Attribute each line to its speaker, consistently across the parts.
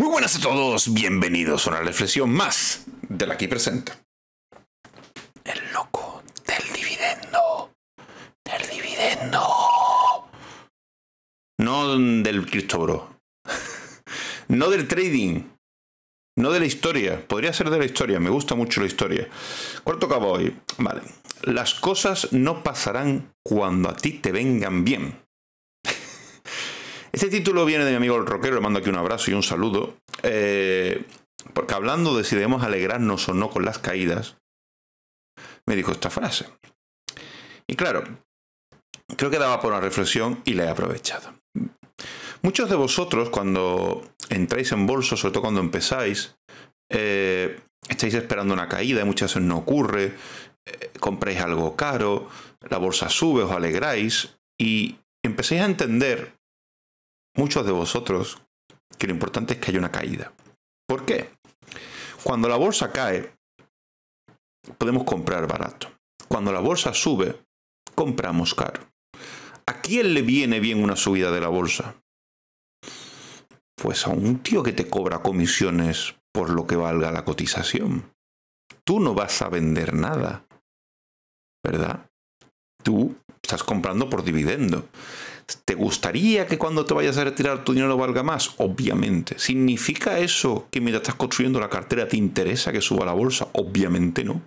Speaker 1: Muy buenas a todos, bienvenidos a una reflexión más de la aquí presente. El loco
Speaker 2: del dividendo. Del dividendo.
Speaker 1: No del Cristobro No del trading. No de la historia. Podría ser de la historia. Me gusta mucho la historia. Cuarto cabo hoy. Vale. Las cosas no pasarán cuando a ti te vengan bien. Este título viene de mi amigo el rockero, le mando aquí un abrazo y un saludo. Eh, porque hablando de si debemos alegrarnos o no con las caídas, me dijo esta frase. Y claro, creo que daba por una reflexión y la he aprovechado. Muchos de vosotros cuando entráis en bolsa, sobre todo cuando empezáis, eh, estáis esperando una caída, y muchas veces no ocurre, eh, compráis algo caro, la bolsa sube, os alegráis y empezáis a entender muchos de vosotros que lo importante es que haya una caída. ¿Por qué? Cuando la bolsa cae, podemos comprar barato. Cuando la bolsa sube, compramos caro. ¿A quién le viene bien una subida de la bolsa? Pues a un tío que te cobra comisiones por lo que valga la cotización. Tú no vas a vender nada, ¿verdad? Tú estás comprando por dividendo. ¿Te gustaría que cuando te vayas a retirar tu dinero valga más? Obviamente. ¿Significa eso que mientras estás construyendo la cartera te interesa que suba la bolsa? Obviamente no.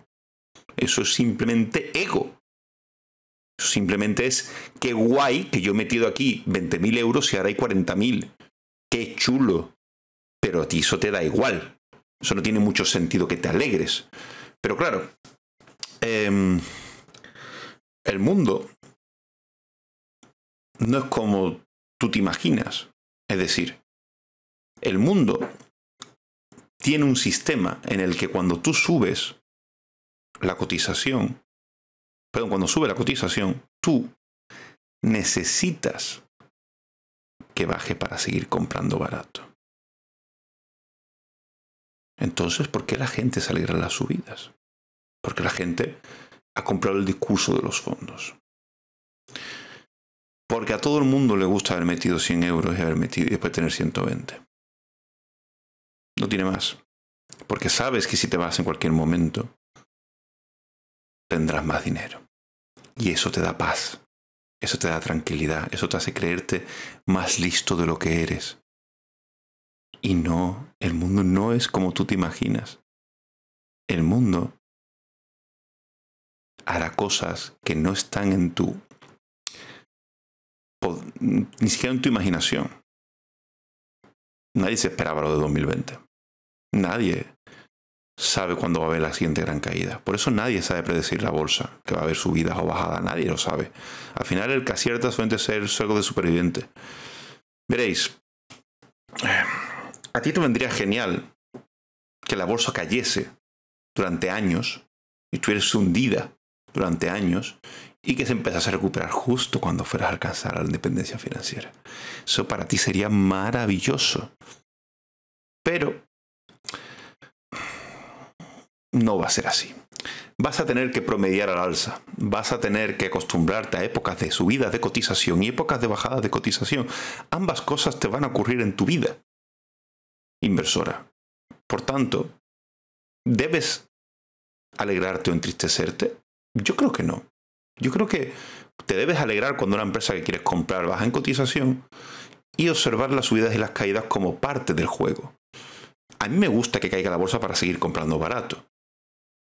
Speaker 1: Eso es simplemente ego. simplemente es que guay que yo he metido aquí 20.000 euros y ahora hay 40.000. Qué chulo. Pero a ti eso te da igual. Eso no tiene mucho sentido que te alegres. Pero claro, em, el mundo no es como tú te imaginas. Es decir, el mundo tiene un sistema en el que cuando tú subes la cotización, perdón, cuando sube la cotización, tú
Speaker 2: necesitas que baje para seguir comprando barato. Entonces, ¿por qué la gente sale alegra las subidas?
Speaker 1: Porque la gente ha comprado el discurso de los fondos. Porque a todo el mundo le gusta haber metido 100 euros y, haber metido, y después tener 120. No tiene más. Porque sabes que si te vas en cualquier momento,
Speaker 2: tendrás más dinero. Y eso te da paz. Eso te da
Speaker 1: tranquilidad. Eso te hace creerte más listo de lo que eres. Y no, el mundo no es como tú te imaginas. El mundo
Speaker 2: hará cosas que no están en tu ni siquiera en tu imaginación. Nadie se esperaba
Speaker 1: lo de 2020. Nadie sabe cuándo va a haber la siguiente gran caída. Por eso nadie sabe predecir la bolsa, que va a haber subidas o bajadas. Nadie lo sabe. Al final el que acierta suele ser el de superviviente. Veréis, a ti te vendría genial que la bolsa cayese durante años, y estuviese hundida durante años, y que se empezase a recuperar justo cuando fueras a alcanzar la independencia financiera. Eso para ti sería maravilloso. Pero no va a ser así. Vas a tener que promediar al alza, vas a tener que acostumbrarte a épocas de subidas de cotización y épocas de bajadas de cotización. Ambas cosas te van a ocurrir en tu vida, inversora. Por tanto, ¿debes alegrarte o entristecerte? Yo creo que no. Yo creo que te debes alegrar cuando una empresa que quieres comprar baja en cotización y observar las subidas y las caídas como parte del juego. A mí me gusta que caiga la bolsa para seguir comprando barato.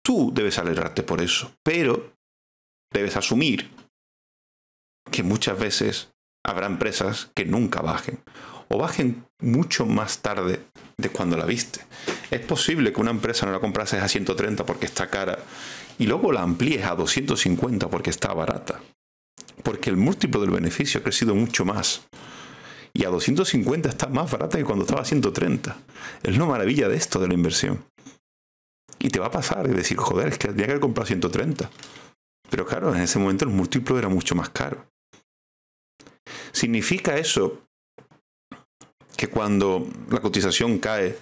Speaker 1: Tú debes alegrarte por eso, pero debes asumir que muchas veces habrá empresas que nunca bajen o bajen mucho más tarde de cuando la viste. Es posible que una empresa no la comprases a 130 porque está cara y luego la amplíes a 250 porque está barata. Porque el múltiplo del beneficio ha crecido mucho más. Y a 250 está más barata que cuando estaba a 130. Es una maravilla de esto de la inversión. Y te va a pasar y decir, joder, es que tenía que comprar comprado 130. Pero claro, en ese momento el múltiplo era mucho más caro. ¿Significa eso que cuando la cotización cae,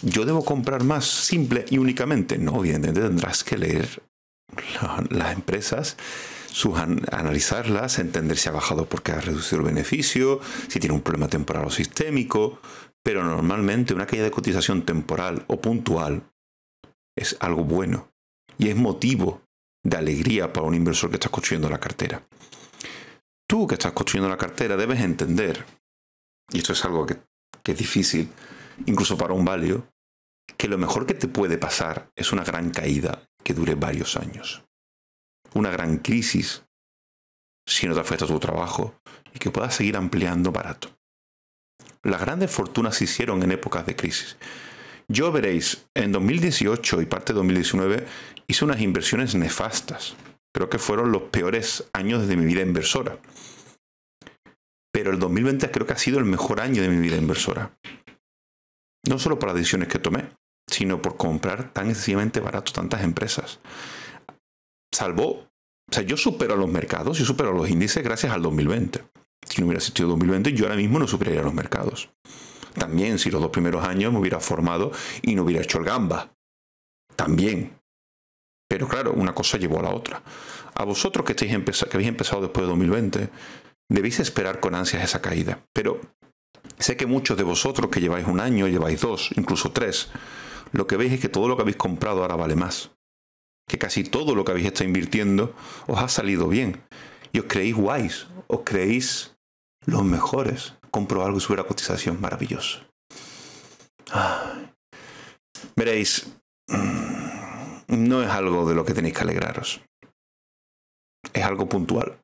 Speaker 1: yo debo comprar más simple y únicamente. No, bien, tendrás que leer las empresas, sus, analizarlas, entender si ha bajado porque ha reducido el beneficio, si tiene un problema temporal o sistémico. Pero normalmente una caída de cotización temporal o puntual es algo bueno y es motivo de alegría para un inversor que está construyendo la cartera. Tú que estás construyendo la cartera debes entender y esto es algo que, es difícil, incluso para un valio, que lo mejor que te puede pasar es una gran caída que dure varios años. Una gran crisis, si no te afecta tu trabajo, y que puedas seguir ampliando barato. Las grandes fortunas se hicieron en épocas de crisis. Yo veréis, en 2018 y parte de 2019 hice unas inversiones nefastas. Creo que fueron los peores años de mi vida inversora pero el 2020 creo que ha sido el mejor año de mi vida inversora. No solo por las decisiones que tomé, sino por comprar tan excesivamente barato tantas empresas. Salvo, o sea, yo supero a los mercados, y supero a los índices gracias al 2020. Si no hubiera existido 2020, yo ahora mismo no superaría los mercados. También si los dos primeros años me hubiera formado y no hubiera hecho el gamba. También. Pero claro, una cosa llevó a la otra. A vosotros que, que habéis empezado después de 2020, Debéis esperar con ansias esa caída. Pero sé que muchos de vosotros que lleváis un año, lleváis dos, incluso tres, lo que veis es que todo lo que habéis comprado ahora vale más. Que casi todo lo que habéis estado invirtiendo os ha salido bien. Y os creéis guays, os creéis los mejores. Compro algo y sube la cotización, maravilloso. Veréis, mm, no es algo de lo que tenéis que alegraros. Es algo puntual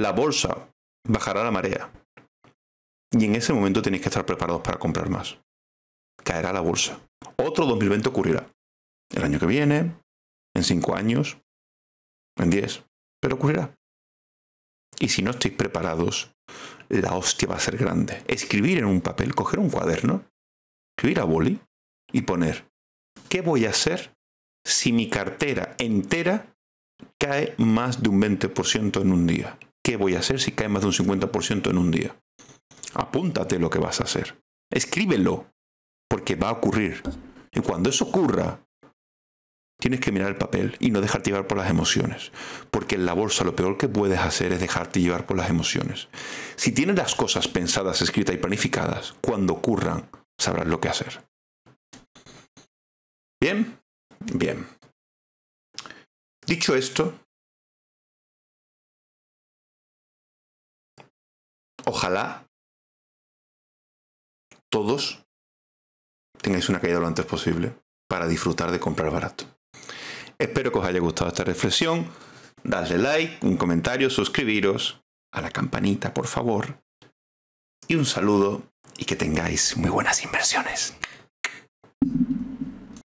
Speaker 1: la bolsa bajará la marea. Y en ese momento tenéis que estar preparados para comprar más. Caerá la bolsa. Otro 2020 ocurrirá. El año que viene, en cinco años, en diez, Pero ocurrirá. Y si no estáis preparados, la hostia va a ser grande. Escribir en un papel, coger un cuaderno, escribir a boli y poner, ¿qué voy a hacer si mi cartera entera cae más de un 20% en un día? ¿Qué voy a hacer si cae más de un 50% en un día? Apúntate lo que vas a hacer. Escríbelo, porque va a ocurrir. Y cuando eso ocurra, tienes que mirar el papel y no dejarte llevar por las emociones. Porque en la bolsa lo peor que puedes hacer es dejarte llevar por las emociones. Si tienes las cosas pensadas, escritas y planificadas, cuando ocurran, sabrás lo que hacer. ¿Bien? Bien.
Speaker 2: Dicho esto, ojalá
Speaker 1: todos tengáis una caída lo antes posible para disfrutar de comprar barato. Espero que os haya gustado esta reflexión. Dadle like, un comentario, suscribiros a la campanita, por favor. Y un saludo y que tengáis
Speaker 2: muy buenas inversiones.